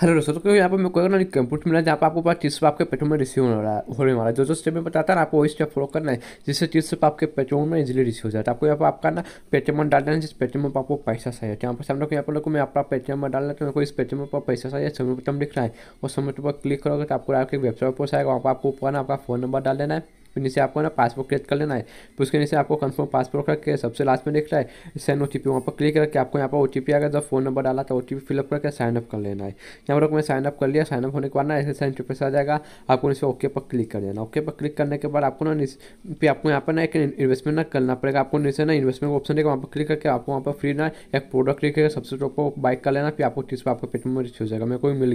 hello दोस्तों तो यहाँ पर मैं कोई ना कंप्यूटर मिला जहाँ पर आपको पास टिश्यू आपके पेट्रोल में रिसीव हो रहा है होने वाला है जो जो स्टेप में बताता है आपको वही स्टेप फॉलो करना है जिससे टिश्यू आपके पेट्रोल में इजीली रिसीव हो जाता है आपको यहाँ पर आपका ना पेटीएम में डालना है जिस पेटीएम पर आपको पैसा चाहिए यहाँ पर हम लोग यहाँ पर लोग मैं अपना पेटीएम में डालना तो मेरे इस पेटीएम पर पैसा चाहिए समय बटन लिख रहा है और समय पर क्लिक करोगे तो आपको आपकी वेबसाइट पर आएगा वहाँ पर आपको ऊपर आपका फ़ोन नंबर डाल देना है फिर नीचे आपको ना पासपोर्ट क्रिएट कर लेना है फिर तो उसके नीचे आपको कन्फर्म पासपोर्ट करके सबसे लास्ट में देख रहा है सैन ओ टी पी वहाँ पर क्लिक करके आपको यहाँ पर ओ टी पी आएगा जब फोन नंबर डाला तो ओ टी फिलअप करके साइनअप कर लेना है यहाँ पर मैं साइनअप कर लिया साइनअप होने के बाद ना ऐसे साइन टी आ जाएगा आपको नीचे ओके पर क्लिक कर देना ओके पर क्लिक करने के बाद आपको ना फिर आपको यहाँ पर ना एक इन्वेस्टमेंट ना करना पड़ेगा आपको नीचे ना इन्वेस्टमेंट का ऑप्शन देगा वहाँ पर क्लिक करके आपको वहाँ पर फ्री ना एक प्रोडक्ट लेकर सबसे टॉप बाइक कर लेना फिर आपको तीस पर आपको पेटमेंट में रिच हो जाएगा मेरे को मिल गया